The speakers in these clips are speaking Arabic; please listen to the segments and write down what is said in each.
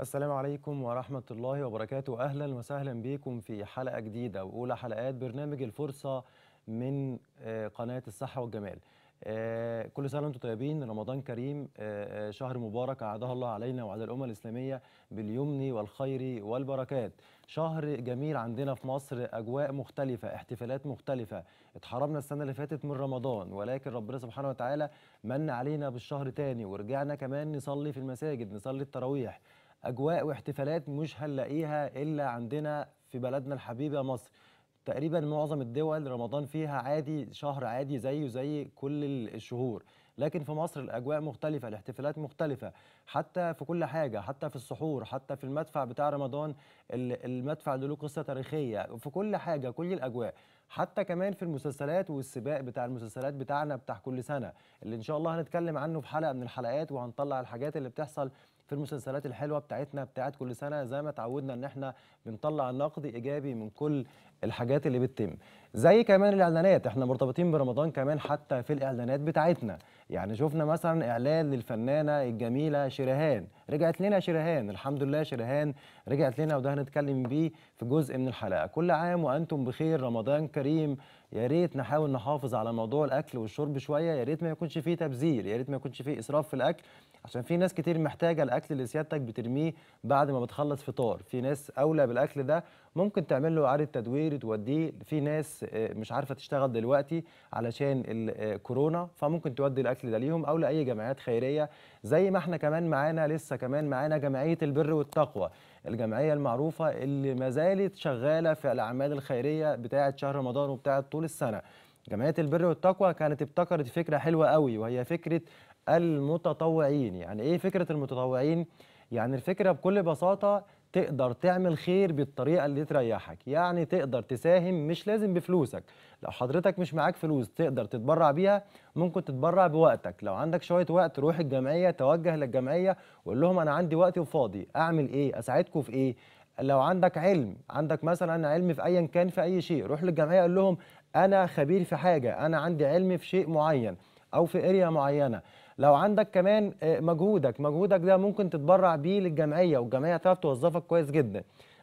السلام عليكم ورحمة الله وبركاته أهلا وسهلا بكم في حلقة جديدة وأولى حلقات برنامج الفرصة من آه، قناة الصحة والجمال آه، كل سنة وانتم طيبين رمضان كريم آه، شهر مبارك أعاده الله علينا وعلى الأمة الإسلامية باليمن والخير والبركات شهر جميل عندنا في مصر أجواء مختلفة احتفالات مختلفة اتحرمنا السنة اللي فاتت من رمضان ولكن ربنا سبحانه وتعالى من علينا بالشهر تاني ورجعنا كمان نصلي في المساجد نصلي التراويح اجواء واحتفالات مش هنلاقيها الا عندنا في بلدنا الحبيبه مصر تقريبا معظم الدول رمضان فيها عادي شهر عادي زيه زي كل الشهور لكن في مصر الاجواء مختلفه الاحتفالات مختلفه حتى في كل حاجه حتى في السحور حتى في المدفع بتاع رمضان المدفع له قصه تاريخيه في كل حاجه كل الاجواء حتى كمان في المسلسلات والسباق بتاع المسلسلات بتاعنا بتاع كل سنه اللي ان شاء الله هنتكلم عنه في حلقه من الحلقات وهنطلع الحاجات اللي بتحصل في المسلسلات الحلوه بتاعتنا بتاعت كل سنه زي ما اتعودنا ان احنا بنطلع نقد ايجابي من كل الحاجات اللي بتتم زي كمان الاعلانات احنا مرتبطين برمضان كمان حتى في الاعلانات بتاعتنا يعني شفنا مثلا اعلان للفنانه الجميله شيرهان رجعت لنا شيرهان الحمد لله شيرهان رجعت لنا وده هنتكلم بيه في جزء من الحلقه كل عام وانتم بخير رمضان كريم يا ريت نحاول نحافظ على موضوع الاكل والشرب شويه يا ريت ما يكونش فيه تبذير يا ريت ما يكونش فيه اسراف في الاكل عشان في ناس كتير محتاجه الاكل اللي سيادتك بترميه بعد ما بتخلص فطار في ناس اولى بالاكل ده ممكن تعمل له اعاده تدوير توديه في ناس آه، مش عارفه تشتغل دلوقتي علشان الكورونا آه، فممكن تودي الاكل ده ليهم او لاي جمعيات خيريه زي ما احنا كمان معانا لسه كمان معانا جمعيه البر والتقوى الجمعيه المعروفه اللي ما زالت شغاله في الاعمال الخيريه بتاعه شهر رمضان وبتاعه طول السنه جمعيه البر والتقوى كانت ابتكرت فكره حلوه قوي وهي فكره المتطوعين يعني ايه فكره المتطوعين يعني الفكره بكل بساطه تقدر تعمل خير بالطريقه اللي تريحك يعني تقدر تساهم مش لازم بفلوسك لو حضرتك مش معاك فلوس تقدر تتبرع بيها ممكن تتبرع بوقتك لو عندك شويه وقت روح الجمعيه توجه للجمعيه وقول لهم انا عندي وقت وفاضي اعمل ايه اساعدكم في ايه لو عندك علم عندك مثلا علم في ايا كان في اي شيء روح للجمعيه قول لهم انا خبير في حاجه انا عندي علم في شيء معين او في اريا معينه لو عندك كمان آه، مجهودك مجهودك ده ممكن تتبرع بيه للجمعيه والجمعيه هتعرف توظفك كويس جدا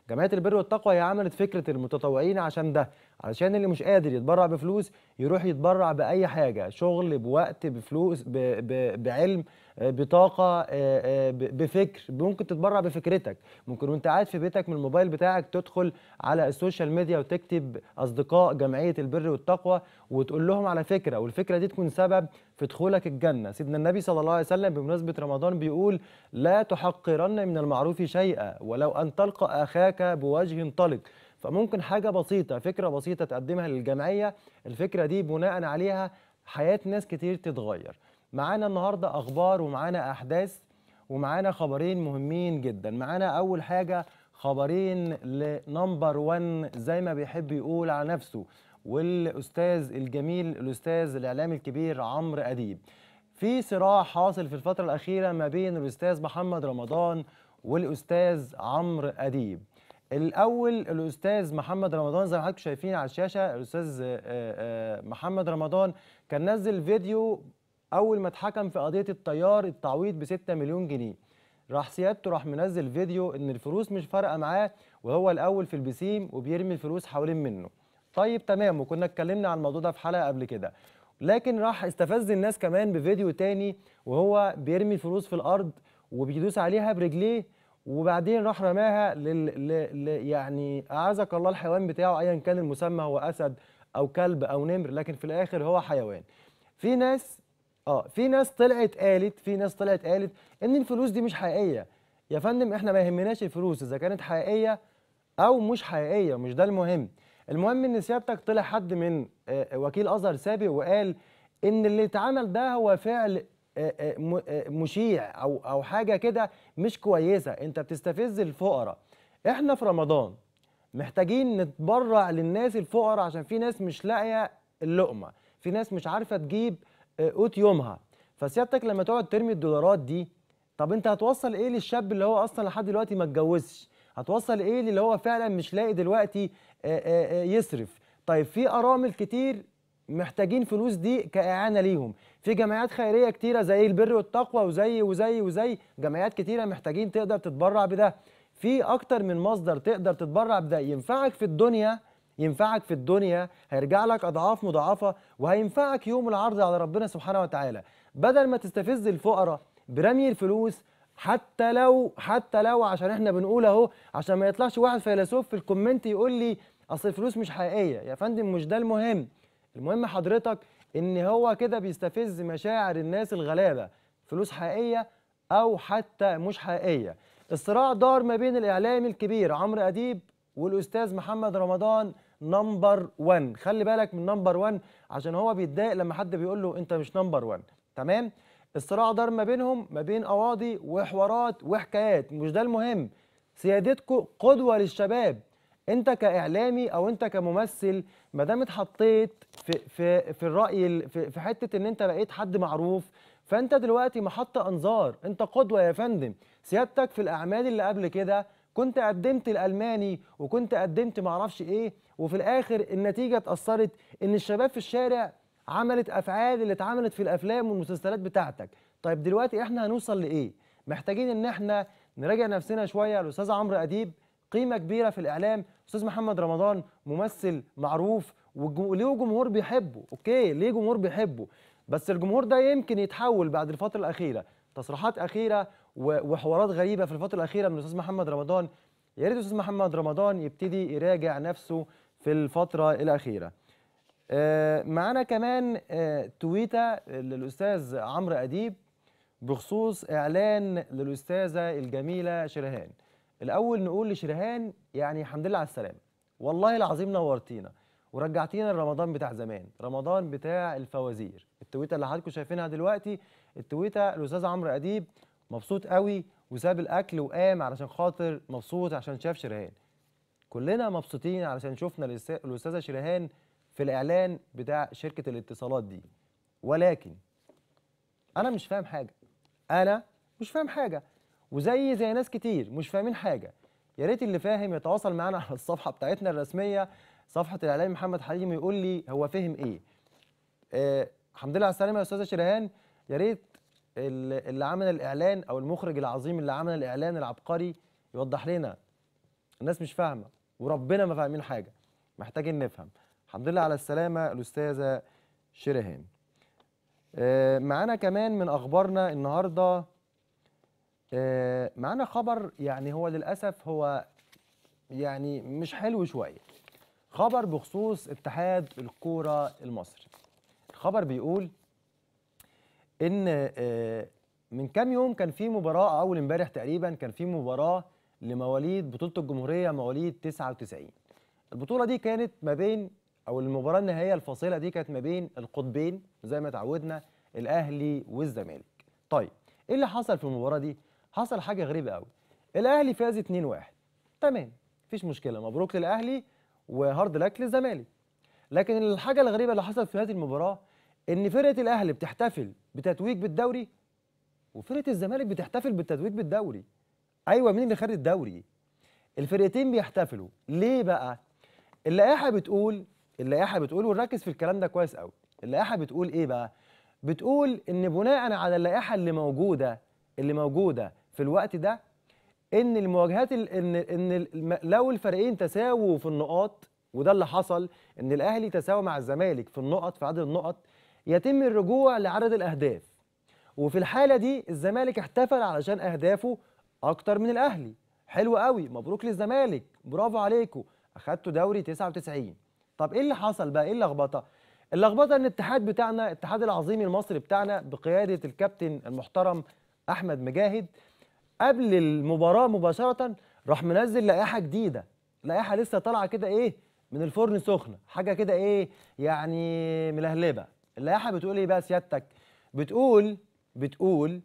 جمعيه البر والتقوى هي عملت فكره المتطوعين عشان ده علشان اللي مش قادر يتبرع بفلوس يروح يتبرع باي حاجه شغل بوقت بفلوس ب ب بعلم آه، بطاقه آه، آه، بفكر ممكن تتبرع بفكرتك ممكن وانت قاعد في بيتك من الموبايل بتاعك تدخل على السوشيال ميديا وتكتب اصدقاء جمعيه البر والتقوى وتقول لهم على فكره والفكره دي تكون سبب في دخولك الجنه سيدنا النبي صلى الله عليه وسلم بمناسبه رمضان بيقول لا تحقرن من المعروف شيئا ولو ان تلقى اخاك بوجه طلق فممكن حاجه بسيطه فكره بسيطه تقدمها للجمعيه الفكره دي بناء عليها حياه ناس كتير تتغير معانا النهارده اخبار ومعانا احداث ومعانا خبرين مهمين جدا معانا اول حاجه خبرين لنمبر 1 زي ما بيحب يقول على نفسه والاستاذ الجميل الاستاذ الاعلامي الكبير عمرو اديب في صراع حاصل في الفتره الاخيره ما بين الاستاذ محمد رمضان والاستاذ عمرو اديب الاول الاستاذ محمد رمضان زي ما حضراتكم شايفين على الشاشه الاستاذ آه، آه، محمد رمضان كان نزل فيديو اول ما اتحكم في قضيه الطيار التعويض ب 6 مليون جنيه راح سيادته راح منزل فيديو ان الفلوس مش فارقه معاه وهو الاول في البسيم وبيرمي الفلوس حوالين منه طيب تمام وكنا اتكلمنا عن الموضوع ده في حلقه قبل كده لكن راح استفز الناس كمان بفيديو تاني وهو بيرمي الفلوس في الارض وبيدوس عليها برجليه وبعدين راح رماها لل... ل... ل... يعني اعزك الله الحيوان بتاعه ايا كان المسمى هو اسد او كلب او نمر لكن في الاخر هو حيوان في ناس اه في ناس طلعت قالت في ناس طلعت قالت ان الفلوس دي مش حقيقيه يا فندم احنا ما يهمناش الفلوس اذا كانت حقيقيه او مش حقيقيه مش ده المهم المهم ان سيادتك طلع حد من آه، وكيل ازهر سابق وقال ان اللي اتعمل ده هو فعل آه، آه، آه، مشيع او او حاجه كده مش كويسه انت بتستفز الفقراء احنا في رمضان محتاجين نتبرع للناس الفقراء عشان في ناس مش لاقيه اللقمه في ناس مش عارفه تجيب قوت يومها فسيادتك لما تقعد ترمي الدولارات دي طب انت هتوصل ايه للشاب اللي هو اصلا لحد دلوقتي ما اتجوزش هتوصل ايه اللي هو فعلا مش لاقي دلوقتي يصرف طيب في ارامل كتير محتاجين فلوس دي كاعانه ليهم في جمعيات خيريه كتيره زي البر والتقوى وزي وزي وزي جمعيات كتيره محتاجين تقدر تتبرع بده في اكتر من مصدر تقدر تتبرع بده ينفعك في الدنيا ينفعك في الدنيا هيرجع لك اضعاف مضاعفه وهينفعك يوم العرض على ربنا سبحانه وتعالى بدل ما تستفز الفقراء برمي الفلوس حتى لو حتى لو عشان احنا بنقول اهو عشان ما يطلعش واحد فيلسوف في الكومنت يقول لي اصل الفلوس مش حقيقيه يا فندم مش ده المهم المهم حضرتك ان هو كده بيستفز مشاعر الناس الغلابه فلوس حقيقيه او حتى مش حقيقيه الصراع دار ما بين الاعلامي الكبير عمرو اديب والاستاذ محمد رمضان نمبر 1 خلي بالك من نمبر 1 عشان هو بيتضايق لما حد بيقول له انت مش نمبر 1 تمام الصراع دار ما بينهم ما بين قواضي وحوارات وحكايات مش ده المهم سيادتكم قدوه للشباب انت كاعلامي او انت كممثل ما دام اتحطيت في في في الراي في, في حته ان انت لقيت حد معروف فانت دلوقتي محط انظار انت قدوه يا فندم سيادتك في الاعمال اللي قبل كده كنت قدمت الالماني وكنت قدمت معرفش ايه وفي الاخر النتيجه اتاثرت ان الشباب في الشارع عملت افعال اللي اتعملت في الافلام والمسلسلات بتاعتك طيب دلوقتي احنا هنوصل لايه محتاجين ان احنا نراجع نفسنا شويه الاستاذ عمرو اديب قيمه كبيره في الاعلام استاذ محمد رمضان ممثل معروف وليه جمهور بيحبه اوكي ليه جمهور بيحبه بس الجمهور ده يمكن يتحول بعد الفتره الاخيره تصريحات اخيره وحوارات غريبه في الفتره الاخيره من الاستاذ محمد رمضان يا ريت أستاذ محمد رمضان يبتدي يراجع نفسه في الفتره الاخيره آه، معانا كمان آه، تويته للاستاذ عمرو اديب بخصوص اعلان للاستاذه الجميله شرهان الاول نقول لشريهان يعني الحمد لله على السلامه والله العظيم نورتينا ورجعتينا لرمضان بتاع زمان رمضان بتاع الفوازير التويته اللي حضراتكم شايفينها دلوقتي التويته الاستاذ عمرو اديب مبسوط قوي وساب الاكل وقام علشان خاطر مبسوط عشان شاف شريهان كلنا مبسوطين علشان شفنا الاستاذه شريهان في الاعلان بتاع شركه الاتصالات دي ولكن انا مش فاهم حاجه انا مش فاهم حاجه وزي زي ناس كتير مش فاهمين حاجه يا ريت اللي فاهم يتواصل معانا على الصفحه بتاعتنا الرسميه صفحه الاعلامي محمد حليم ويقول لي هو فهم ايه آه الحمد لله على السلامه يا استاذه شرهان يا ريت اللي عمل الاعلان او المخرج العظيم اللي عمل الاعلان العبقري يوضح لنا الناس مش فاهمه وربنا ما فاهمين حاجه محتاجين نفهم الحمد لله على السلامه الاستاذه شرهان آه، معانا كمان من اخبارنا النهارده آه، معانا خبر يعني هو للأسف هو يعني مش حلو شوية خبر بخصوص اتحاد الكورة المصري الخبر بيقول ان آه، من كام يوم كان في مباراة أول امبارح تقريبا كان في مباراة لمواليد بطولة الجمهورية مواليد 99 البطولة دي كانت ما بين أو المباراة النهائية الفاصلة دي كانت ما بين القطبين زي ما تعودنا الأهلي والزمالك طيب إيه اللي حصل في المباراة دي؟ حصل حاجه غريبه قوي الاهلي فاز 2-1 تمام مفيش مشكله مبروك للاهلي وهارد لك للزمالك لكن الحاجه الغريبه اللي حصلت في نهايه المباراه ان فرقه الاهلي بتحتفل بتتويج بالدوري وفرقه الزمالك بتحتفل بالتتويج بالدوري ايوه مين اللي خد الدوري الفرقتين بيحتفلوا ليه بقى اللائحه بتقول اللائحه بتقول ونركز في الكلام ده كويس قوي اللائحه بتقول ايه بقى بتقول ان بناء على اللائحه اللي موجوده اللي موجوده في الوقت ده ان المواجهات ان ان لو الفريقين تساووا في النقاط وده اللي حصل ان الاهلي تساوى مع الزمالك في النقط في عدد النقط يتم الرجوع لعدد الاهداف وفي الحاله دي الزمالك احتفل علشان اهدافه اكتر من الاهلي حلو قوي مبروك للزمالك برافو عليكم اخدتوا دوري 99 طب ايه اللي حصل بقى ايه اللخبطه اللخبطه ان الاتحاد بتاعنا الاتحاد العظيم المصري بتاعنا بقياده الكابتن المحترم احمد مجاهد قبل المباراه مباشره راح منزل لائحه جديده لائحه لسه طالعه كده ايه من الفرن سخنه حاجه كده ايه يعني ملهلبه اللائحه بتقول ايه بقى سيادتك بتقول بتقول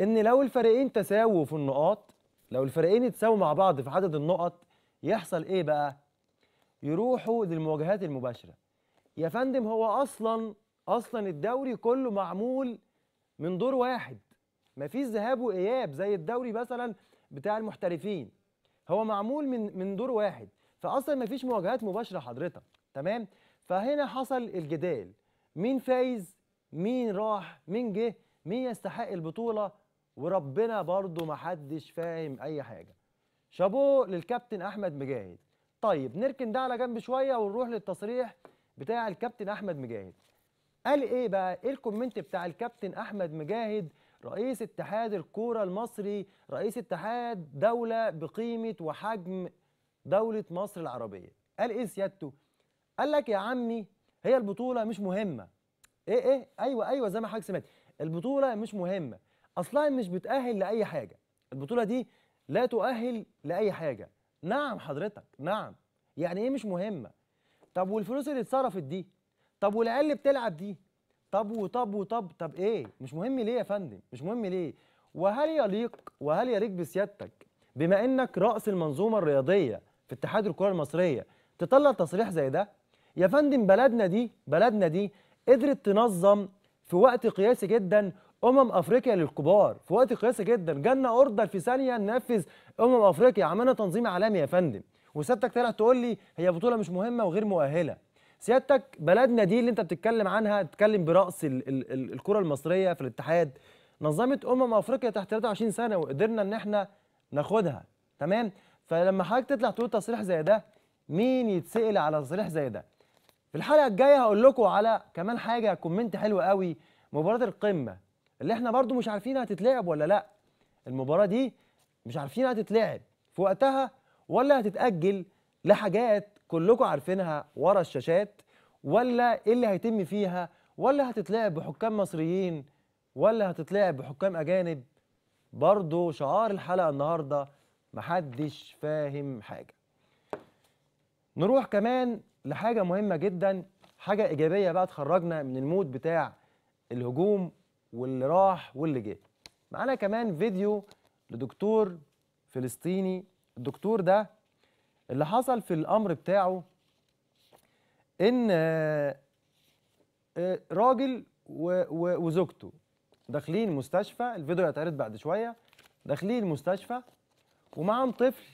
ان لو الفريقين تساووا في النقاط لو الفريقين اتساووا مع بعض في عدد النقط يحصل ايه بقى يروحوا للمواجهات المباشره يا فندم هو اصلا اصلا الدوري كله معمول من دور واحد مفيش ذهاب واياب زي الدوري مثلا بتاع المحترفين هو معمول من من دور واحد فاصلا مفيش مواجهات مباشره حضرتك تمام فهنا حصل الجدال مين فايز مين راح مين جه مين يستحق البطوله وربنا برضه محدش فاهم اي حاجه شابوه للكابتن احمد مجاهد طيب نركن ده على جنب شويه ونروح للتصريح بتاع الكابتن احمد مجاهد قال ايه بقى ايه الكومنت بتاع الكابتن احمد مجاهد رئيس اتحاد الكورة المصري رئيس اتحاد دولة بقيمة وحجم دولة مصر العربية قال إيه سيادته؟ قال لك يا عمي هي البطولة مش مهمة إيه إيه أيوه أيوه زي ما حضرتك سمعت البطولة مش مهمة أصلا مش بتأهل لأي حاجة البطولة دي لا تؤهل لأي حاجة نعم حضرتك نعم يعني إيه مش مهمة طب والفلوس اللي اتصرفت دي طب والعيال اللي بتلعب دي طب وطب وطب طب ايه مش مهم ليه يا فندم مش مهم ليه وهل يليق وهل يليق بسيادتك بما انك راس المنظومه الرياضيه في اتحاد الكره المصريه تطلع تصريح زي ده يا فندم بلدنا دي بلدنا دي قدرت تنظم في وقت قياسي جدا امم افريقيا للكبار في وقت قياسي جدا جالنا اوردر في ثانيه ننفذ امم افريقيا عملنا تنظيم عالمي يا فندم وسيادتك طلع تقول لي هي بطوله مش مهمه وغير مؤهله سيادتك بلدنا دي اللي انت بتتكلم عنها بتتكلم برأس الكرة المصرية في الاتحاد نظمت أمم أفريقيا تحت 23 سنة وقدرنا إن احنا ناخدها تمام فلما حضرتك تطلع تقول تصريح زي ده مين يتسأل على تصريح زي ده في الحلقة الجاية هقول لكم على كمان حاجة كومنت حلو قوي مباراة القمة اللي احنا برضو مش عارفين هتتلعب ولا لا المباراة دي مش عارفين هتتلعب في وقتها ولا هتتأجل لحاجات كلكم عارفينها ورا الشاشات ولا ايه اللي هيتم فيها ولا هتتلعب بحكام مصريين ولا هتتلعب بحكام اجانب برضه شعار الحلقه النهارده محدش فاهم حاجه نروح كمان لحاجه مهمه جدا حاجه ايجابيه بقى تخرجنا من المود بتاع الهجوم واللي راح واللي جه معانا كمان فيديو لدكتور فلسطيني الدكتور ده اللي حصل في الامر بتاعه ان آه، راجل وزوجته داخلين مستشفى الفيديو هيتعرض بعد شويه داخلين مستشفى ومعاهم طفل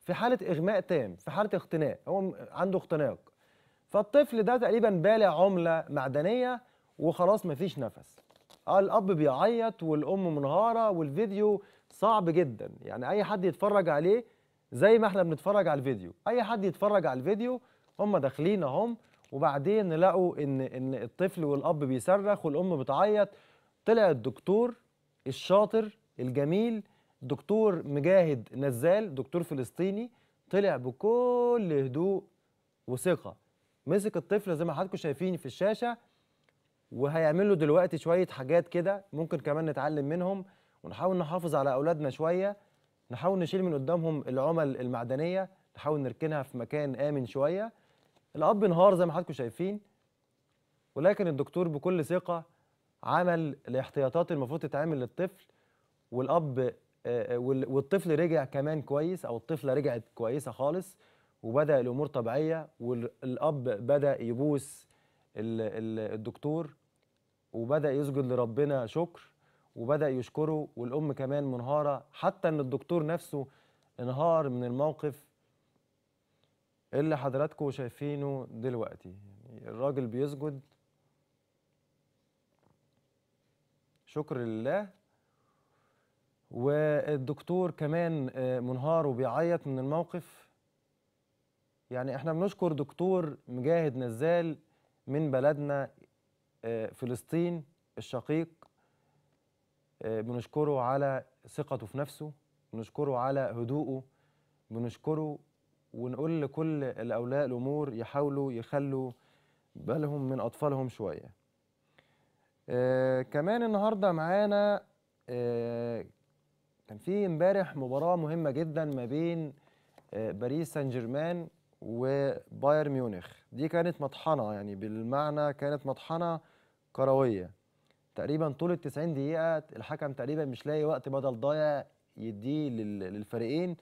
في حاله اغماء تام في حاله اختناق هو عنده اختناق فالطفل ده تقريبا بالع عمله معدنيه وخلاص مفيش نفس آه، الاب بيعيط والام منهاره والفيديو صعب جدا يعني اي حد يتفرج عليه زي ما احنا بنتفرج على الفيديو اي حد يتفرج على الفيديو هم داخلين اهم وبعدين لقوا ان ان الطفل والاب بيصرخ والام بتعيط طلع الدكتور الشاطر الجميل دكتور مجاهد نزال دكتور فلسطيني طلع بكل هدوء وثقه مسك الطفل زي ما حضراتكم شايفين في الشاشه وهيعمل له دلوقتي شويه حاجات كده ممكن كمان نتعلم منهم ونحاول نحافظ على اولادنا شويه نحاول نشيل من قدامهم العمل المعدنيه نحاول نركنها في مكان امن شويه الاب انهار زي ما حضراتكم شايفين ولكن الدكتور بكل ثقه عمل الاحتياطات المفروض تتعمل للطفل والاب آه، آه، والطفل رجع كمان كويس او الطفله رجعت كويسه خالص وبدا الامور طبيعيه والاب بدا يبوس الدكتور وبدا يسجد لربنا شكر وبدا يشكره والام كمان منهاره حتى ان الدكتور نفسه انهار من الموقف اللي حضراتكم شايفينه دلوقتي يعني الراجل بيسجد شكر لله والدكتور كمان آه، منهار وبيعيط من الموقف يعني احنا بنشكر دكتور مجاهد نزال من بلدنا آه، فلسطين الشقيق بنشكره على ثقته في نفسه بنشكره على هدوءه بنشكره ونقول لكل الأولاء الأمور يحاولوا يخلوا بالهم من أطفالهم شوية آه كمان النهاردة معانا آه كان في امبارح مباراة مهمة جدا ما بين آه باريس سان جيرمان وبايرن ميونخ دي كانت مطحنة يعني بالمعنى كانت مطحنة كروية تقريبا طول ال 90 دقيقه الحكم تقريبا مش لاقي وقت بدل ضايع يديه للفريقين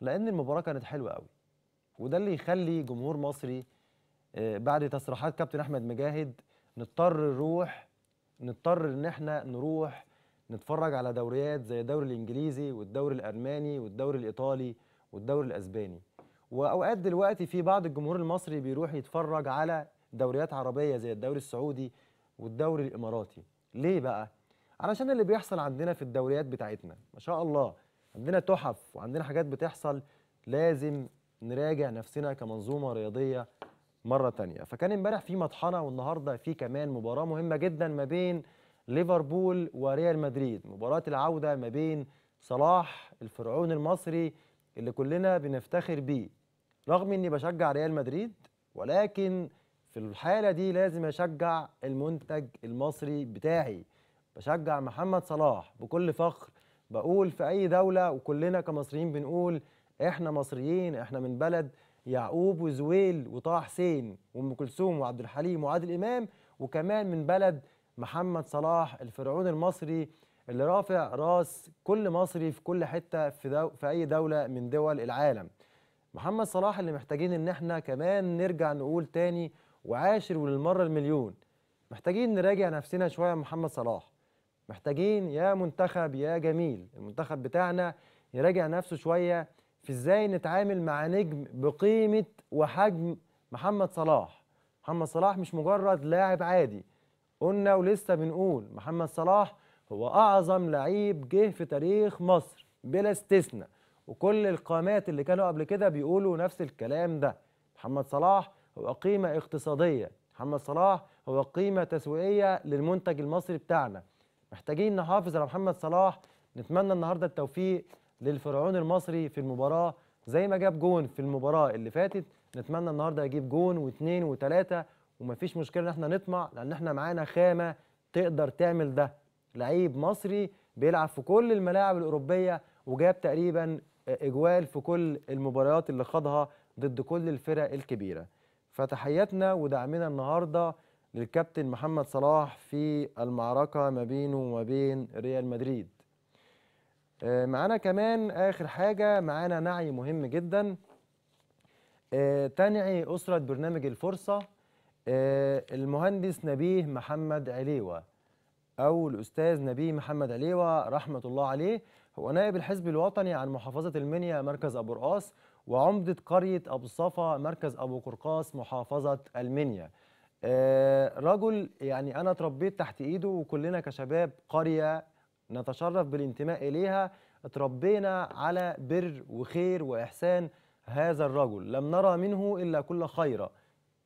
لان المباراه كانت حلوه قوي وده اللي يخلي جمهور مصري آه، بعد تصريحات كابتن احمد مجاهد نضطر نروح نضطر ان احنا نروح نتفرج على دوريات زي الدوري الانجليزي والدوري الالماني والدوري الايطالي والدوري الاسباني واوقات دلوقتي في بعض الجمهور المصري بيروح يتفرج على دوريات عربيه زي الدوري السعودي والدوري الاماراتي ليه بقى علشان اللي بيحصل عندنا في الدوريات بتاعتنا ما شاء الله عندنا تحف وعندنا حاجات بتحصل لازم نراجع نفسنا كمنظومه رياضيه مره تانية فكان امبارح في مطحنه والنهارده في كمان مباراه مهمه جدا ما بين ليفربول وريال مدريد مباراه العوده ما بين صلاح الفرعون المصري اللي كلنا بنفتخر بيه رغم اني بشجع ريال مدريد ولكن في الحاله دي لازم اشجع المنتج المصري بتاعي بشجع محمد صلاح بكل فخر بقول في اي دوله وكلنا كمصريين بنقول احنا مصريين احنا من بلد يعقوب وزويل وطه حسين وام كلثوم وعبد الحليم وعادل امام وكمان من بلد محمد صلاح الفرعون المصري اللي رافع راس كل مصري في كل حته في, دو في اي دوله من دول العالم محمد صلاح اللي محتاجين ان احنا كمان نرجع نقول تاني وعاشر وللمرة المليون محتاجين نراجع نفسنا شوية محمد صلاح محتاجين يا منتخب يا جميل المنتخب بتاعنا يراجع نفسه شوية في ازاي نتعامل مع نجم بقيمة وحجم محمد صلاح محمد صلاح مش مجرد لاعب عادي قلنا ولسه بنقول محمد صلاح هو أعظم لعيب جه في تاريخ مصر بلا استثناء وكل القامات اللي كانوا قبل كده بيقولوا نفس الكلام ده محمد صلاح هو قيمة اقتصادية محمد صلاح هو قيمة تسويقية للمنتج المصري بتاعنا محتاجين نحافظ على محمد صلاح نتمنى النهاردة التوفيق للفرعون المصري في المباراة زي ما جاب جون في المباراة اللي فاتت نتمنى النهاردة يجيب جون واثنين وثلاثة ومفيش مشكلة ان احنا نطمع لان احنا معانا خامة تقدر تعمل ده لعيب مصري بيلعب في كل الملاعب الأوروبية وجاب تقريبا إجوال في كل المباريات اللي خاضها ضد كل الفرق الكبيرة فتحياتنا ودعمنا النهارده للكابتن محمد صلاح في المعركه ما بينه وما بين ريال مدريد آه، معانا كمان اخر حاجه معانا نعي مهم جدا آه، تنعي اسره برنامج الفرصه آه، المهندس نبيه محمد عليوه او الاستاذ نبيه محمد عليوه رحمه الله عليه هو نائب الحزب الوطني عن محافظه المنيا مركز ابو رقاص وعمدة قرية أبو صفا مركز أبو قرقاس محافظة المنيا آه، رجل يعني أنا اتربيت تحت إيده وكلنا كشباب قرية نتشرف بالانتماء إليها اتربينا على بر وخير وإحسان هذا الرجل لم نرى منه إلا كل خير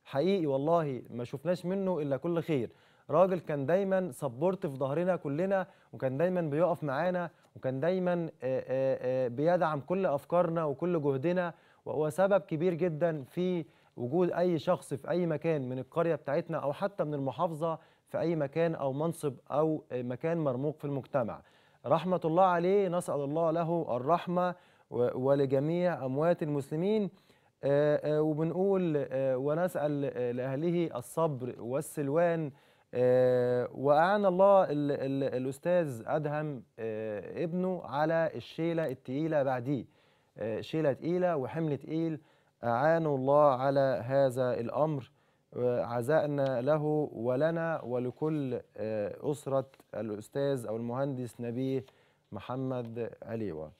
حقيقي والله ما شفناش منه إلا كل خير راجل كان دايما سبورت في ظهرنا كلنا وكان دايما بيقف معانا وكان دايما بيدعم كل افكارنا وكل جهدنا وهو سبب كبير جدا في وجود اي شخص في اي مكان من القريه بتاعتنا او حتى من المحافظه في اي مكان او منصب او مكان مرموق في المجتمع رحمه الله عليه نسال الله له الرحمه ولجميع اموات المسلمين وبنقول ونسال لاهله الصبر والسلوان آه، وأعان الله ال ال الأستاذ أدهم آه، ابنه على الشيلة التقيلة بعديه آه، شيلة تقيلة وحمل تقيل أعانوا الله على هذا الأمر عزائنا له ولنا ولكل أسرة الأستاذ أو المهندس نبيه محمد عليوة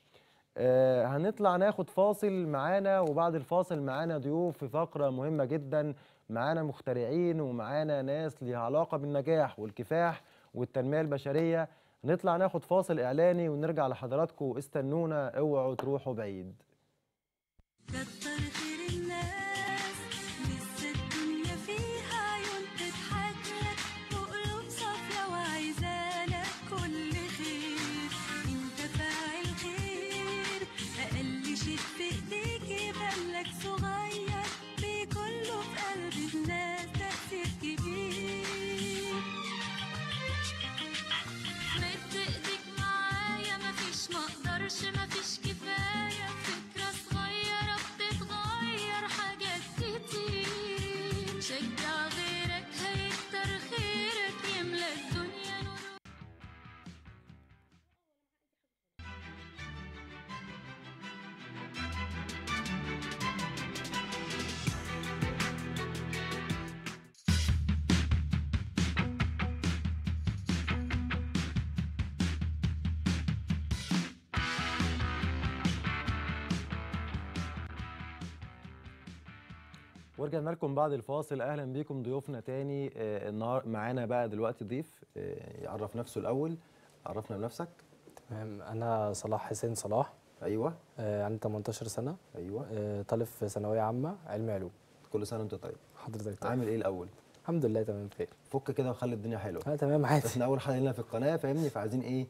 هنطلع ناخد فاصل معانا وبعد الفاصل معانا ضيوف في فقرة مهمة جدا معانا مخترعين ومعانا ناس ليها علاقه بالنجاح والكفاح والتنميه البشريه نطلع ناخد فاصل اعلاني ونرجع لحضراتكم استنونا اوعوا تروحوا بعيد ورجعنا لكم بعد الفاصل اهلا بيكم ضيوفنا تاني آه، النهار معانا بقى دلوقتي ضيف آه، يعرف نفسه الاول عرفنا بنفسك تمام انا صلاح حسين صلاح ايوه آه عندي 18 سنه ايوه آه طالب في ثانويه عامه علمي علوم كل سنه وانت طيب حضرتك طيب عامل ايه الاول الحمد لله تمام بخير فك كده وخلي الدنيا حلوه اه تمام عادي احنا اول حلقه لنا في القناه فاهمني فعايزين ايه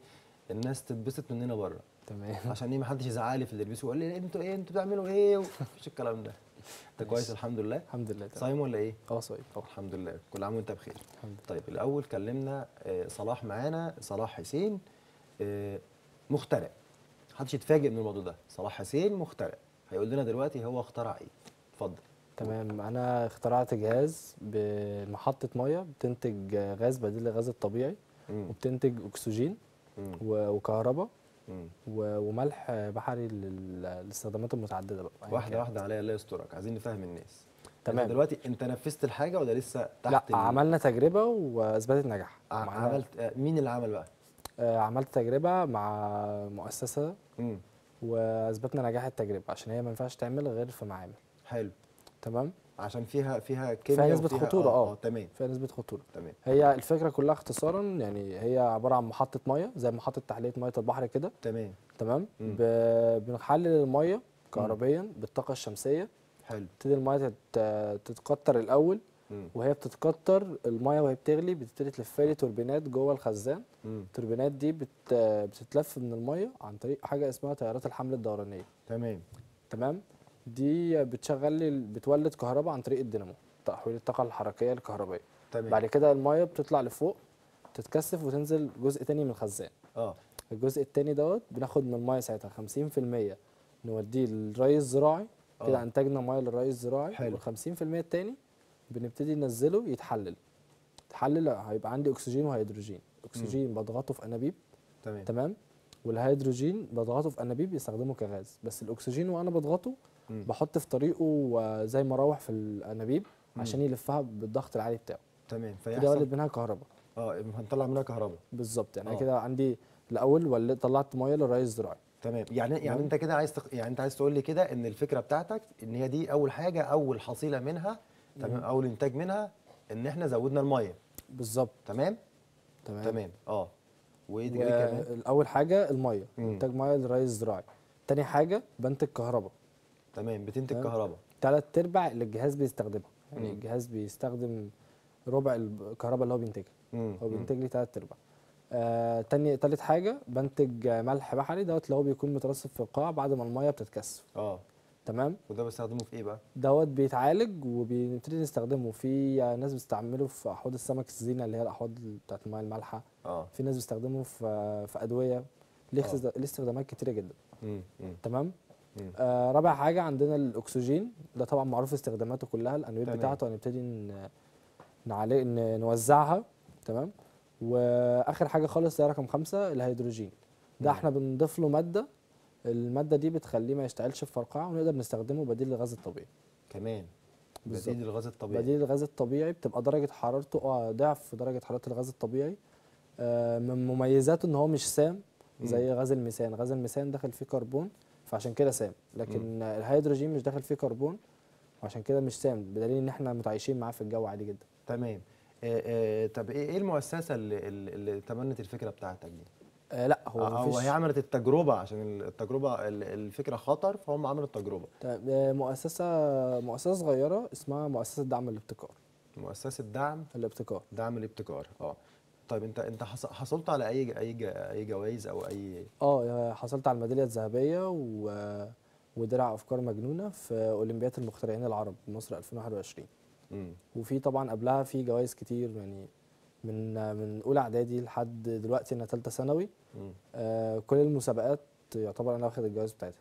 الناس تتبسط مننا بره تمام عشان ايه ما حدش يزعلي في اللي ويقول لي إيه، انتوا ايه انتوا بتعملوا ايه مفيش الكلام ده انت كويس الحمد لله الحمد لله صايم ولا ايه اه صايم طب الحمد لله كل عام وانت بخير الحمد لله. طيب الاول كلمنا آه، صلاح معانا صلاح حسين آه، مخترع محدش يتفاجئ من الموضوع ده صلاح حسين مخترع هيقول لنا دلوقتي هو اخترع ايه اتفضل تمام انا اخترعت جهاز بمحطه ميه بتنتج غاز بديل للغاز الطبيعي وبتنتج اكسجين وكهرباء وملح بحري للاستخدامات المتعدده بقى واحده واحده عليا الله يسترك عايزين نفهم الناس تمام دلوقتي انت نفذت الحاجه ولا لسه تحت لا عملنا تجربه واثبتت نجاح عملت آه، مين اللي عمل بقى آه، عملت تجربه مع مؤسسه مم. واثبتنا نجاح التجربه عشان هي ما ينفعش تعمل غير في معامل حلو تمام عشان فيها فيها كيمياء فيها نسبه خطوره آه،, آه. اه تمام فيها نسبه خطوره تمام هي الفكره كلها اختصارا يعني هي عباره عن محطه ميه زي محطه تحليه ميه البحر كده تمام تمام بنحلل الميه كهربيا بالطاقه الشمسيه حلو تبتدي الميه تتكتر الاول وهي بتتكتر الميه وهي بتغلي بتبتدي تلف لي توربينات جوه الخزان التوربينات دي بتتلف من الميه عن طريق حاجه اسمها تيارات الحمل الدورانيه تمام تمام دي بتشغل لي بتولد كهرباء عن طريق الدينامو تحويل الطاقه الحركيه الكهربائيه تمام. بعد كده المايه بتطلع لفوق تتكثف وتنزل جزء تاني من الخزان اه الجزء التاني دوت بناخد من المايه ساعتها 50% نوديه للري الزراعي كده آه. انتجنا ميه للري الزراعي حلو وال50% التاني بنبتدي ننزله يتحلل يتحلل هيبقى عندي اكسجين وهيدروجين اكسجين بضغطه في انابيب تمام تمام والهيدروجين بضغطه في انابيب بيستخدمه كغاز بس الاكسجين وانا بضغطه بحط في طريقه زي مراوح في الانابيب عشان يلفها بالضغط العالي بتاعه تمام فيحصل كده ولد منها كهرباء اه هنطلع منها كهرباء بالظبط يعني اه. كده عندي الاول ولد طلعت ميه للري الزراعي تمام يعني مم. يعني انت كده عايز تق... يعني انت عايز تقول لي كده ان الفكره بتاعتك ان هي دي اول حاجه اول حصيله منها تمام اول انتاج منها ان احنا زودنا الميه بالظبط تمام تمام تمام اه وايه دي كمان اول حاجه الميه انتاج ميه للري الزراعي تاني حاجه بنت الكهرباء تمام بتنتج كهرباء ثلاث ارباع اللي الجهاز بيستخدمها يعني مم. الجهاز بيستخدم ربع الكهرباء اللي هو بينتجها هو بينتج لي ثلاث ارباع آه ثالث حاجه بنتج ملح بحري دوت اللي هو بيكون مترسب في القاع بعد ما الميه بتتكثف اه تمام وده بستخدمه في ايه بقى دوت بيتعالج وبنبتدي نستخدمه في ناس بتستعمله في احواض السمك الزينه اللي هي الاحواض بتاعت الميه المالحه اه في ناس بيستخدموه في في ادويه آه. ليه استخدامات كتيره جدا مم. مم. تمام آه رابع حاجه عندنا الاكسجين ده طبعا معروف استخداماته كلها الانويت بتاعته هنبتدي يعني نعلق نوزعها تمام واخر حاجه خالص ده رقم خمسة الهيدروجين ده احنا بنضيف له ماده الماده دي بتخليه ما يشتعلش في فرقعه ونقدر نستخدمه بديل للغاز الطبيعي كمان بديل الغاز الطبيعي بديل الغاز الطبيعي بتبقى درجه حرارته آه، ضعف درجه حراره الغاز الطبيعي آه من مميزاته ان هو مش سام زي غاز الميثان غاز الميثان داخل فيه كربون فعشان كده سام لكن م. الهيدروجين مش داخل فيه كربون وعشان كده مش سام بدليل ان احنا متعايشين معاه في الجو عادي جدا تمام آه آه طب ايه, إيه المؤسسه اللي, اللي تبنت الفكره بتاعتك دي آه لا هو آه هو آه، هي عملت التجربه عشان التجربه الفكره خطر فهم عملوا التجربه طيب آه مؤسسه مؤسسه صغيره اسمها مؤسسه دعم الابتكار مؤسسه دعم الابتكار دعم الابتكار اه طيب انت انت حصلت على اي اي اي جوائز او اي اه حصلت على الميداليه الذهبيه و ودرع افكار مجنونه في اولمبياد المخترعين العرب مصر 2021 امم وفي طبعا قبلها في جوائز كتير يعني من من اولى اعدادي لحد دلوقتي انا ثالثه ثانوي آه كل المسابقات يعتبر انا واخد الجوائز بتاعتها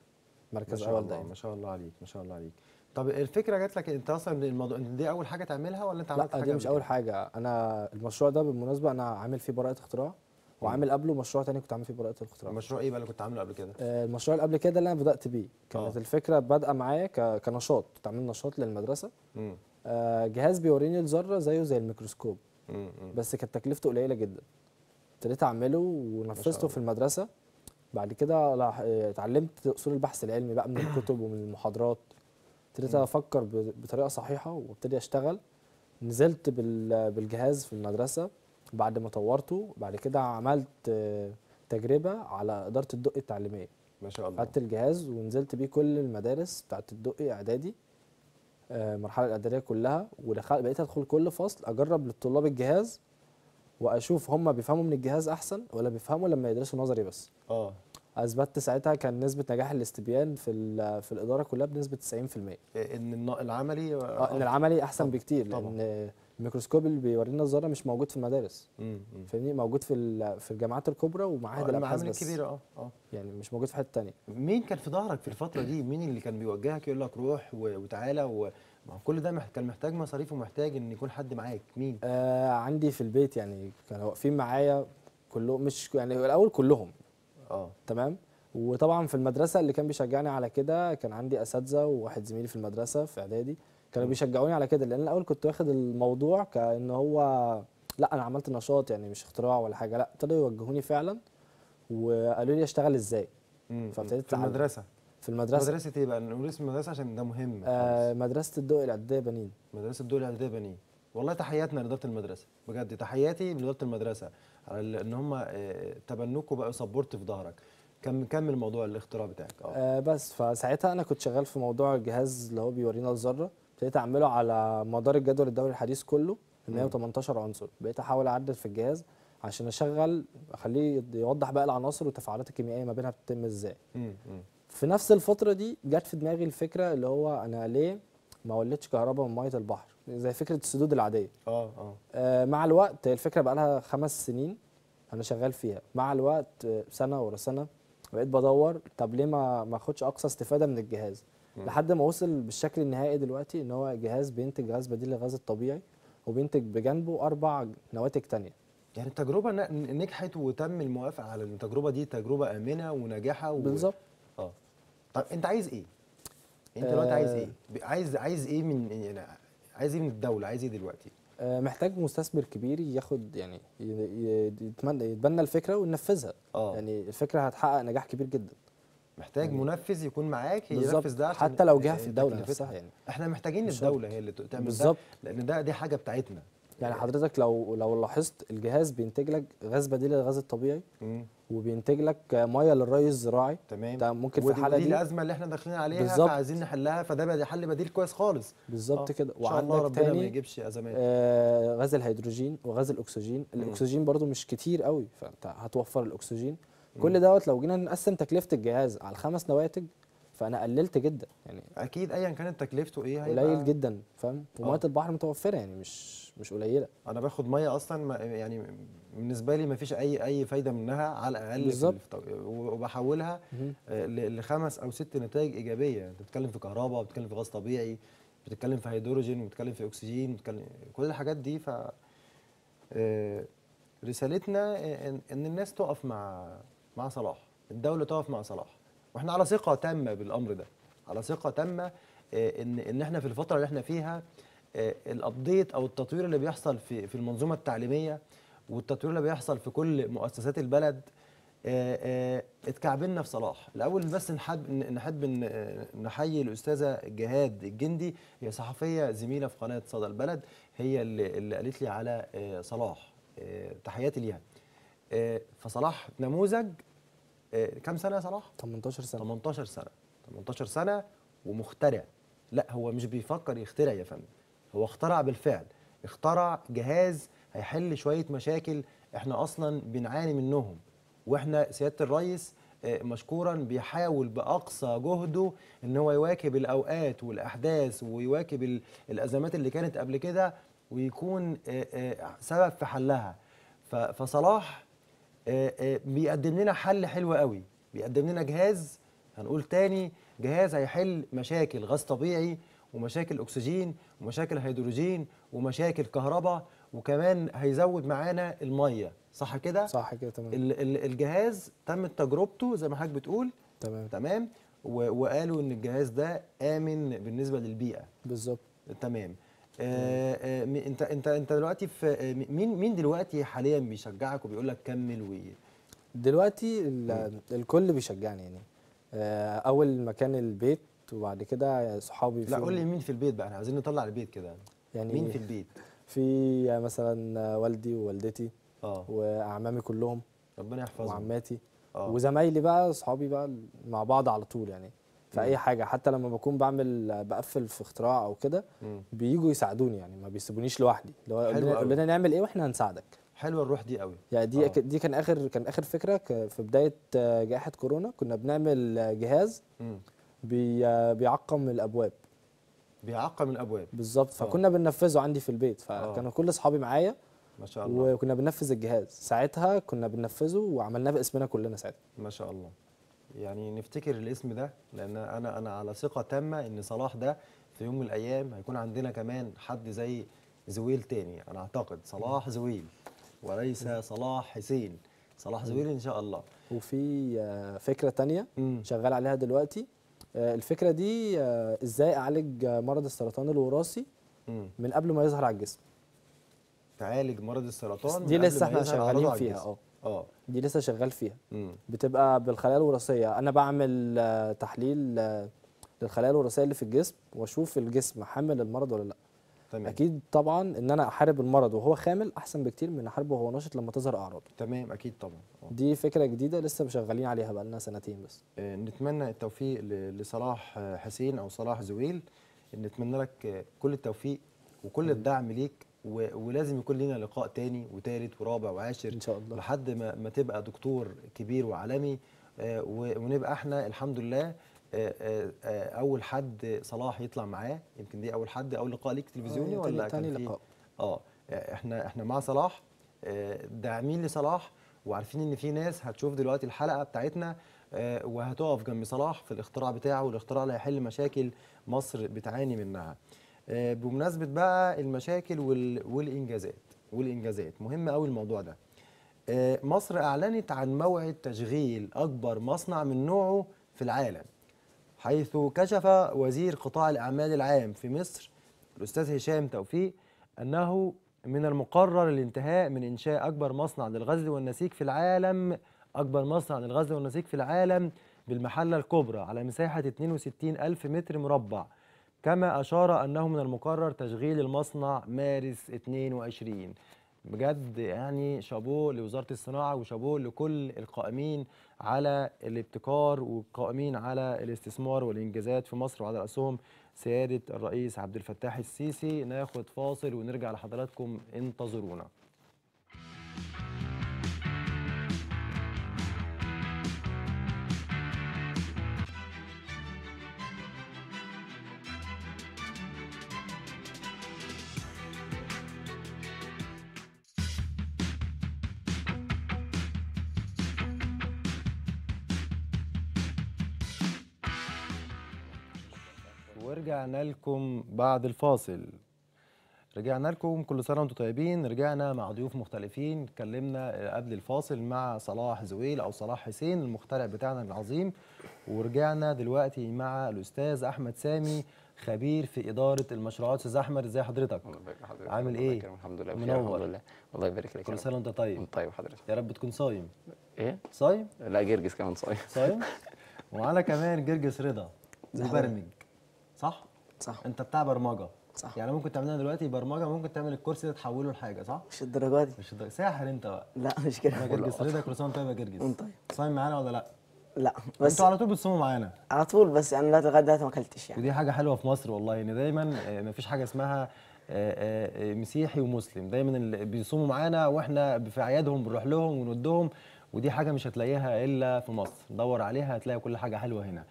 مركز اول دايما ما شاء الله عليك ما شاء الله عليك طب الفكره جات لك انت اصلا الموضوع دي اول حاجه تعملها ولا انت عملت لا حاجه دي مش اول حاجه انا المشروع ده بالمناسبه انا عامل فيه براءه اختراع وعامل قبله مشروع تاني كنت عامل فيه براءه الاختراع مشروع ايه بقى اللي كنت عامله قبل كده آه المشروع اللي قبل كده اللي انا بدات بيه كانت أوه. الفكره بادئه معايا كنشاط كنت عامل نشاط للمدرسه مم. آه جهاز بيوريني الذره زيه زي الميكروسكوب مم. بس كانت تكلفته قليله جدا ابتديت اعمله ونفذته في المدرسه بعد كده اتعلمت اصول البحث العلمي بقى من الكتب ومن المحاضرات ابتديت افكر بطريقه صحيحه وابتدي اشتغل نزلت بالجهاز في المدرسه بعد ما طورته بعد كده عملت تجربه على اداره الدقي التعليميه ما شاء الله خدت الجهاز ونزلت بيه كل المدارس بتاعت الدقي اعدادي آه، المرحله الاعداديه كلها ودخلت بقيت ادخل كل فصل اجرب للطلاب الجهاز واشوف هم بيفهموا من الجهاز احسن ولا بيفهموا لما يدرسوا نظري بس اه اثبتت ساعتها كان نسبه نجاح الاستبيان في في الاداره كلها بنسبه 90% ان العملي آه،, اه ان العملي احسن طبعا. بكتير لان الميكروسكوب اللي بيورينا الذره مش موجود في المدارس فاهمني موجود في في الجامعات الكبرى ومعاهد آه، الابحاث بس الكبيره اه اه يعني مش موجود في حته ثانيه مين كان في ظهرك في الفتره دي مين اللي كان بيوجهك يقول لك روح وتعالى و... كل ده كان محتاج مصاريف ومحتاج ان يكون حد معاك مين آه عندي في البيت يعني كانوا واقفين معايا كلهم مش يعني الاول كلهم اه تمام وطبعا في المدرسه اللي كان بيشجعني على كده كان عندي اساتذه وواحد زميلي في المدرسه في اعدادي كانوا بيشجعوني على كده لان الاول كنت واخد الموضوع كان هو لا انا عملت نشاط يعني مش اختراع ولا حاجه لا ابتدوا يوجهوني فعلا وقالوا لي اشتغل ازاي فابتديت في المدرسه في المدرسه مدرسه ايه بقى نقول اسم المدرسه عشان ده مهم آه مدرسه الضوء العدديه بنين مدرسه الضوء العدديه بنين والله تحياتنا لاداره المدرسه بجد تحياتي لاداره المدرسه ان هم تبنوك وبقوا سبورت في ظهرك كم كمل موضوع الاختراع بتاعك آه. آه بس فساعتها انا كنت شغال في موضوع الجهاز اللي هو بيورينا الذره ابتديت اعمله على مدار الجدول الدوري الحديث كله 118 عنصر بقيت احاول اعدل في الجهاز عشان اشغل اخليه يوضح بقى العناصر والتفاعلات الكيميائيه ما بينها بتتم ازاي في نفس الفتره دي جت في دماغي الفكره اللي هو انا ليه ما ولدتش كهرباء من ميه البحر زي فكره السدود العاديه آه،, اه اه مع الوقت الفكره بقى لها خمس سنين انا شغال فيها مع الوقت آه، سنه ورا سنه بقيت بدور طب ليه ما ما اخدش اقصى استفاده من الجهاز م. لحد ما وصل بالشكل النهائي دلوقتي ان هو جهاز بينتج غاز بديل للغاز الطبيعي وبينتج بجنبه اربع نواتج ثانيه يعني التجربه نجحت وتم الموافقه على ان التجربه دي تجربه امنه وناجحه و... بالظبط اه طب انت عايز ايه انت آه. دلوقتي آه عايز ايه عايز عايز ايه من يعني عايز ايه من الدوله عايز ايه دلوقتي آه، محتاج مستثمر كبير ياخد يعني يتمنى يتبنى الفكره وينفذها آه. يعني الفكره هتحقق نجاح كبير جدا محتاج يعني منفذ يكون معاك ينفذ ده حتى لو جه في الدوله نفسها يعني احنا محتاجين الدوله هي اللي تعمل بالظبط لان ده دي حاجه بتاعتنا يعني حضرتك لو لو لاحظت الجهاز بينتج لك غاز بديل للغاز الطبيعي وبينتج لك ميه للري الزراعي تمام ده ممكن في الحاله دي, ودي الازمه اللي احنا داخلين عليها بالزبط. فعايزين نحلها فده بدي حل بديل كويس خالص بالظبط آه. كده وعندك ربنا تاني ما يجيبش ازمات آه غاز الهيدروجين وغاز الاكسجين مم. الاكسجين برده مش كتير قوي فانت هتوفر الاكسجين مم. كل دوت لو جينا نقسم تكلفه الجهاز على الخمس نواتج فانا قللت جدا يعني اكيد ايا كانت تكلفته ايه هيبقى قليل جدا فاهم آه. وميه البحر متوفره يعني مش مش قليله انا باخد ميه اصلا يعني بالنسبه لي ما فيش اي اي فايده منها على الاقل بالظبط وبحولها لخمس او ست نتائج ايجابيه انت بتتكلم في كهرباء بتتكلم في غاز طبيعي بتتكلم في هيدروجين بتتكلم في اكسجين بتتكلم كل الحاجات دي ف آه، رسالتنا ان الناس تقف مع مع صلاح الدوله تقف مع صلاح واحنا على ثقه تامه بالامر ده على ثقه تامه آه، ان ان احنا في الفتره اللي احنا فيها آه، الابديت او التطوير اللي بيحصل في في المنظومه التعليميه والتطوير اللي بيحصل في كل مؤسسات البلد آه، اتكعبلنا في صلاح الاول بس نحب نحب نحيي الاستاذه جهاد الجندي هي صحفيه زميله في قناه صدى البلد هي اللي قالت لي على صلاح تحياتي ليها فصلاح نموذج آه، كام سنه يا صلاح 18 سنه 18 سنه 18 سنه ومخترع لا هو مش بيفكر يخترع يا فندم هو اخترع بالفعل اخترع جهاز هيحل شويه مشاكل احنا اصلا بنعاني منهم واحنا سياده الرئيس آه، مشكورا بيحاول باقصى جهده ان هو يواكب الاوقات والاحداث ويواكب الازمات اللي كانت قبل كده ويكون آه، سبب في حلها فصلاح آه، آه، بيقدم لنا حل حلو قوي بيقدم لنا جهاز هنقول تاني جهاز هيحل مشاكل غاز طبيعي ومشاكل اكسجين ومشاكل هيدروجين ومشاكل كهرباء وكمان هيزود معانا الميه صح كده صح كده تمام ال ال الجهاز تمت تجربته زي ما حضرتك بتقول تمام تمام وقالوا ان الجهاز ده امن بالنسبه للبيئه بالظبط تمام آه، آه، انت انت انت دلوقتي في آه، مين مين دلوقتي حاليا بيشجعك وبيقول لك كمل و دلوقتي الكل بيشجعني يعني اول مكان البيت وبعد كده صحابي لا قول لي مين في البيت بقى احنا عايزين نطلع البيت كده يعني مين في البيت في مثلا والدي ووالدتي اه واعمامي كلهم ربنا يحفظهم وعماتي آه. وزمايلي بقى اصحابي بقى مع بعض على طول يعني في اي حاجه حتى لما بكون بعمل بقفل في اختراع او كده بييجوا يساعدوني يعني ما بيسيبونيش لوحدي اللي هو لنا نعمل ايه واحنا هنساعدك حلوه الروح دي قوي يعني دي أوه. دي كان اخر كان اخر فكره في بدايه آه، جائحه كورونا كنا بنعمل آه، جهاز بي آه، بيعقم الابواب بيعقم الابواب بالظبط فكنا بننفذه عندي في البيت فكانوا كل اصحابي معايا ما شاء الله وكنا بننفذ الجهاز ساعتها كنا بننفذه وعملناه باسمنا كلنا ساعتها ما شاء الله يعني نفتكر الاسم ده لان انا انا على ثقه تامه ان صلاح ده في يوم من الايام هيكون عندنا كمان حد زي زويل تاني انا اعتقد صلاح زويل وليس صلاح حسين صلاح زويل ان شاء الله وفي آه، فكره تانية شغال عليها دلوقتي آه، الفكره دي آه، ازاي اعالج مرض السرطان الوراثي من قبل ما يظهر على الجسم تعالج مرض السرطان دي لسه احنا شغالين فيها اه اه دي لسه شغال فيها مم. بتبقى بالخلايا الوراثيه انا بعمل آه، تحليل آه، للخلايا الوراثيه اللي في الجسم واشوف الجسم حامل المرض ولا لا تمام. اكيد طبعا ان انا احارب المرض وهو خامل احسن بكتير من احاربه وهو نشط لما تظهر اعراضه تمام اكيد طبعا أوه. دي فكره جديده لسه مشغلين عليها بقى لنا سنتين بس آه، نتمنى التوفيق لصلاح حسين او صلاح زويل نتمنى لك كل التوفيق وكل الدعم ليك ولازم يكون لنا لقاء تاني وتالت ورابع وعاشر ان شاء الله لحد ما, ما تبقى دكتور كبير وعالمي آه، ونبقى احنا الحمد لله آه، آه، اول حد صلاح يطلع معاه يمكن دي اول حد اول لقاء ليك تلفزيوني ولا ولا يعني تاني لقاء اه احنا احنا مع صلاح داعمين لصلاح وعارفين ان في ناس هتشوف دلوقتي الحلقه بتاعتنا وهتقف جنب صلاح في الاختراع بتاعه والاختراع اللي هيحل مشاكل مصر بتعاني منها آه، بمناسبه بقى المشاكل والانجازات والانجازات مهم قوي الموضوع ده آه، مصر اعلنت عن موعد تشغيل اكبر مصنع من نوعه في العالم حيث كشف وزير قطاع الاعمال العام في مصر الاستاذ هشام توفيق انه من المقرر الانتهاء من انشاء اكبر مصنع للغزل والنسيج في العالم اكبر مصنع للغزل والنسيج في العالم بالمحله الكبرى على مساحه 62 الف متر مربع كما أشار أنه من المقرر تشغيل المصنع مارس 22 بجد يعني شابوه لوزارة الصناعة وشابوه لكل القائمين على الابتكار والقائمين على الاستثمار والإنجازات في مصر وعلى رأسهم سيادة الرئيس عبد الفتاح السيسي ناخد فاصل ونرجع لحضراتكم انتظرونا ورجعنا لكم بعد الفاصل رجعنا لكم كل سنه وانتم طيبين رجعنا مع ضيوف مختلفين اتكلمنا قبل الفاصل مع صلاح زويل او صلاح حسين المخترع بتاعنا العظيم ورجعنا دلوقتي مع الاستاذ احمد سامي خبير في اداره المشروعات استاذ احمد ازي حضرتك حضرتك عامل ايه الحمد لله منور الحمد لله الله يبارك لك كل سنه وانت طيب طيب حضرتك يا رب تكون صايم ايه صايم لا جرجس كمان صايم صايم ومعانا كمان جرجس رضا مبرمج صح؟ صح انت بتاع برمجه صح يعني ممكن تعملها دلوقتي برمجه ممكن تعمل الكرسي ده تحوله لحاجه صح؟ مش الدرجه دي مش الدرجة. ساحر انت بقى لا مش كده يا جرجس كل سنه طيب يا جرجس وانت طيب صايم معانا ولا لا؟ لا بس انتوا على طول بتصوموا معانا على طول بس يعني لغايه دلوقتي ما اكلتش يعني ودي حاجه حلوه في مصر والله ان دايما آه، ما فيش حاجه اسمها آه، آه، مسيحي ومسلم دايما اللي بيصوموا معانا واحنا في اعيادهم بنروح لهم ونودهم ودي حاجه مش هتلاقيها الا في مصر دور عليها هتلاقي كل حاجه حلوه هنا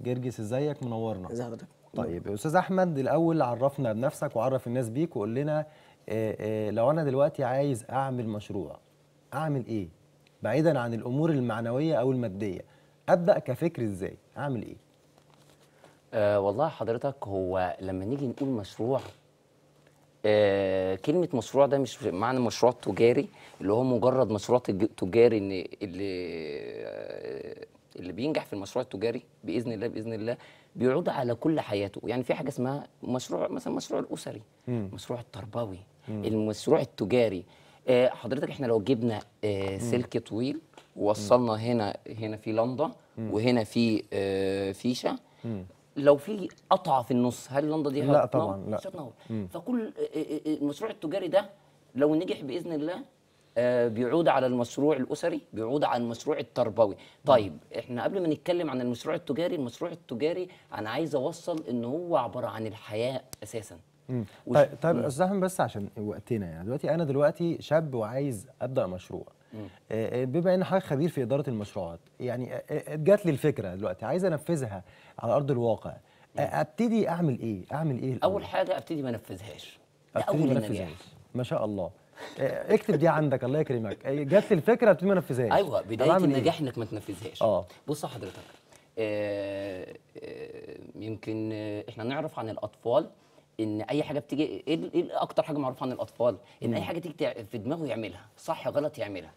جرجس ازيك منورنا ازي حضرتك طيب استاذ احمد الاول عرفنا بنفسك وعرف الناس بيك وقول لنا آه، آه، لو انا دلوقتي عايز اعمل مشروع اعمل ايه بعيدا عن الامور المعنويه او الماديه ابدا كفكر ازاي اعمل ايه أه والله حضرتك هو لما نيجي نقول مشروع أه كلمة مشروع ده مش معنى مشروع تجاري اللي هو مجرد مشروع تجاري ان اللي آه، اللي بينجح في المشروع التجاري باذن الله باذن الله بيعود على كل حياته يعني في حاجه اسمها مشروع مثلا مشروع الاسري مم. مشروع التربوي مم. المشروع التجاري آه حضرتك احنا لو جبنا آه سلك طويل ووصلنا مم. هنا هنا في لندا وهنا في آه فيشه مم. لو في قطعه في النص هل لندا دي لا طبعا لا فكل آه، آه، آه، المشروع التجاري ده لو نجح باذن الله آه، بيعود على المشروع الاسري بيعود على المشروع التربوي طيب احنا قبل ما نتكلم عن المشروع التجاري المشروع التجاري انا عايز اوصل ان هو عباره عن الحياه اساسا وش... طيب طيب استاذ احمد بس عشان وقتنا يعني دلوقتي انا دلوقتي شاب وعايز ابدا مشروع آه، آه، بما ان حضرتك خبير في اداره المشروعات يعني جات لي الفكره دلوقتي عايز انفذها على ارض الواقع ابتدي اعمل ايه اعمل ايه الأول؟ اول حاجه ابتدي ما انفذهاش ابتدي ما انفذهاش ما شاء الله إيه، اكتب دي عندك الله يكرمك إيه، جات لي الفكره بتبقى ما نفذهاش ايوه بدايه النجاح انك ما تنفذهاش اه بص حضرتك آه، آه، يمكن احنا نعرف عن الاطفال ان اي حاجه بتيجي ايه, إيه اكتر حاجه معروفه عن الاطفال ان اي حاجه تيجي في دماغه يعملها صح غلط يعملها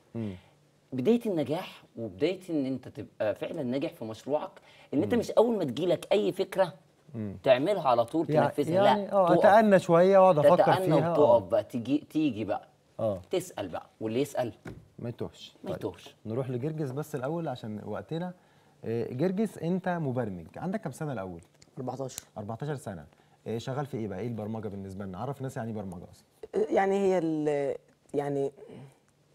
بدايه النجاح وبدايه ان انت تبقى فعلا ناجح في مشروعك ان انت مش اول ما تجيلك اي فكره مم. تعملها على طول يعني- تنفذها يعني لا اه اتأنى شويه واقعد افكر فيها تتأنى آه. وتقف بقى تيجي تيجي بقى اه تسال بقى واللي يسال ما يتوهش ما طيب، يتوهش طيب. نروح لجرجس بس الاول عشان وقتنا آه، جرجس انت مبرمج عندك كام سنه الاول 14 14 سنه آه، شغال في ايه بقى ايه البرمجه بالنسبه لنا عرف الناس يعني ايه برمجه اصلا يعني هي يعني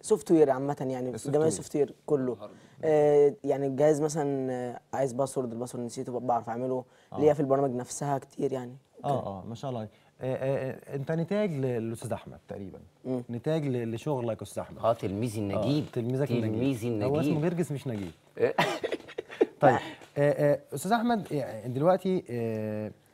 سوفت وير عامه يعني جميع السوفت وير كله آه يعني الجهاز مثلا آه عايز باسورد الباسورد نسيته بعرف اعمله آه. ليا في البرامج نفسها كتير يعني اه اه ما شاء الله آه، آه، آه، انت نتاج للاستاذ احمد تقريبا نتاج لشغلك يا استاذ احمد اه تلميذي النجيب تلميذك النجيب تلميذي النجيب هو اسمه جرجس مش نجيب طيب استاذ احمد يعني دلوقتي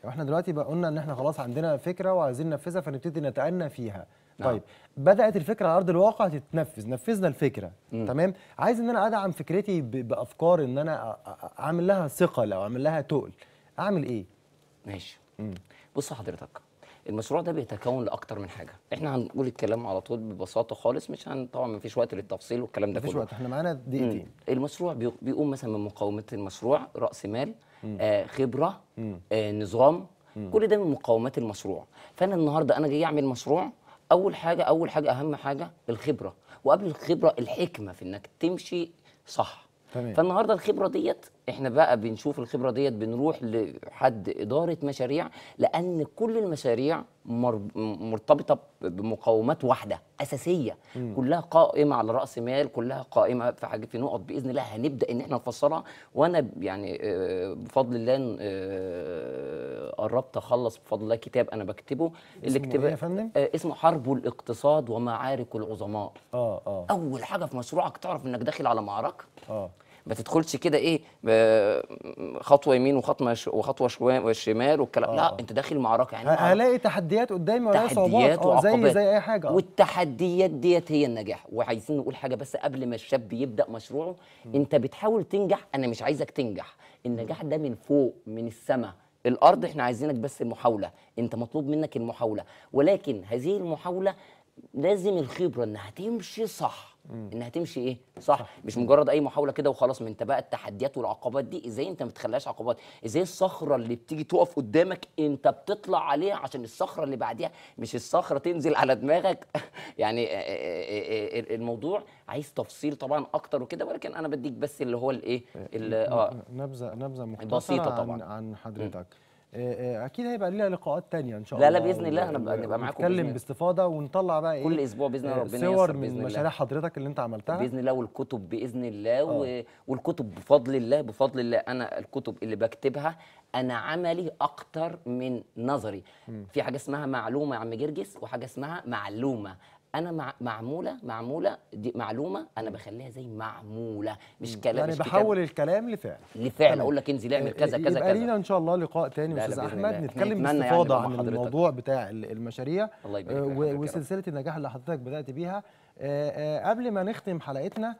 احنا دلوقتي بقى قلنا ان احنا خلاص عندنا فكره وعايزين ننفذها فنبتدي نتأنى فيها نعم. طيب بدات الفكره على ارض الواقع تتنفذ نفذنا الفكره م. تمام عايز ان انا ادعم فكرتي بافكار ان انا اعمل لها ثقل او اعمل لها تقل اعمل ايه ماشي م. بص حضرتك المشروع ده بيتكون لاكتر من حاجه احنا هنقول الكلام على طول ببساطه خالص مش هن طبعا ما فيش وقت للتفصيل والكلام ده كله مفيش وقت احنا معانا دقيقتين المشروع بيقوم مثلا من مقاومه المشروع راس مال آه خبره آه نظام مم. كل ده من مقومات المشروع فانا النهارده انا جاي اعمل مشروع اول حاجه اول حاجه اهم حاجه الخبره وقبل الخبره الحكمه في انك تمشي صح تمام. فالنهارده الخبره ديت احنا بقى بنشوف الخبره ديت بنروح لحد اداره مشاريع لان كل المشاريع مرتبطه بمقومات واحده اساسيه مم. كلها قائمه على راس مال كلها قائمه في حاجه في نقط باذن الله هنبدا ان احنا نفصلها وانا يعني آه، بفضل الله آه، قربت اخلص بفضل الله كتاب انا بكتبه اللي كتبه اسمه, إيه آه، اسمه حرب الاقتصاد ومعارك العظماء اه اه اول حاجه في مشروعك تعرف انك داخل على معركه اه ما تدخلش كده ايه خطوه يمين وخطوه وخطوه شمال والكلام لا آه. انت داخل معركه يعني هلاقي تحديات قدامي ولا صعوبات آه، زي زي اي حاجه آه. والتحديات ديت هي النجاح وعايزين نقول حاجه بس قبل ما الشاب يبدا مشروعه م. انت بتحاول تنجح انا مش عايزك تنجح النجاح ده من فوق من السماء الارض احنا عايزينك بس المحاوله انت مطلوب منك المحاوله ولكن هذه المحاوله لازم الخبره انها تمشي صح انها تمشي ايه صح, صح. مش مجرد اي محاوله كده وخلاص ما انت بقى التحديات والعقبات دي ازاي انت ما تخليهاش عقبات ازاي الصخره اللي بتيجي تقف قدامك انت بتطلع عليها عشان الصخره اللي بعديها مش الصخره تنزل على دماغك يعني آه، آه، آه، الموضوع عايز تفصيل طبعا اكتر وكده ولكن انا بديك بس اللي هو الايه اه نبذه نبذه مختصره بسيطه طبعا عن, عن حضرتك م. آه، آه، اكيد هيبقى لنا لقاءات تانية ان شاء الله لا لا باذن الله انا ببقى معاكم نتكلم باستفاضه ونطلع بقى ايه كل اسبوع باذن آه، الله ربنا صور من مشاريع حضرتك اللي انت عملتها باذن الله والكتب باذن الله آه. والكتب بفضل الله بفضل الله انا الكتب اللي بكتبها انا عملي اكتر من نظري م. في حاجه اسمها معلومه يا عم جرجس وحاجه اسمها معلومه انا مع معموله معموله دي معلومه انا بخليها زي معموله مش كلام يعني مش بحول كتاب. الكلام لفعل لفعل اقول لك انزل اعمل آه، كذا كذا كذا لينا ان شاء الله لقاء تاني يا استاذ احمد نتكلم يعني باستفاضه يعني عن الموضوع بتاع المشاريع الله يبارك آه، وسلسله النجاح اللي حضرتك بدات بيها آه، قبل ما نختم حلقتنا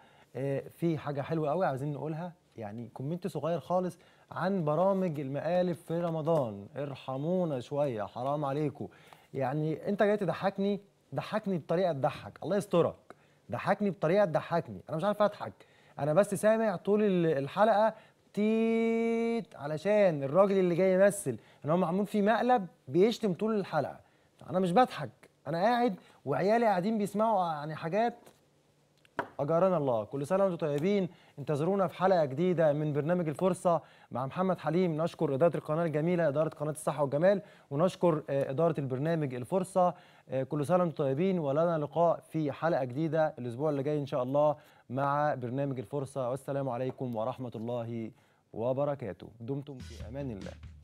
في حاجه حلوه قوي عايزين نقولها يعني كومنت صغير خالص عن برامج المقالب في رمضان ارحمونا شويه حرام عليكم يعني انت جاي تضحكني ضحكني بطريقه تضحك الله يسترك ضحكني بطريقه تضحكني انا مش عارف اضحك انا بس سامع طول الحلقه تيت علشان الراجل اللي جاي يمثل ان هو معمول في مقلب بيشتم طول الحلقه انا مش بضحك انا قاعد وعيالي قاعدين بيسمعوا يعني حاجات اجرنا الله كل سنه وانتم طيبين انتظرونا في حلقه جديده من برنامج الفرصه مع محمد حليم نشكر اداره القناه الجميله اداره قناه الصحه والجمال ونشكر آه، اداره البرنامج الفرصه آه، كل سنه وانتم طيبين ولنا لقاء في حلقه جديده الاسبوع اللي جاي ان شاء الله مع برنامج الفرصه والسلام عليكم ورحمه الله وبركاته دمتم في امان الله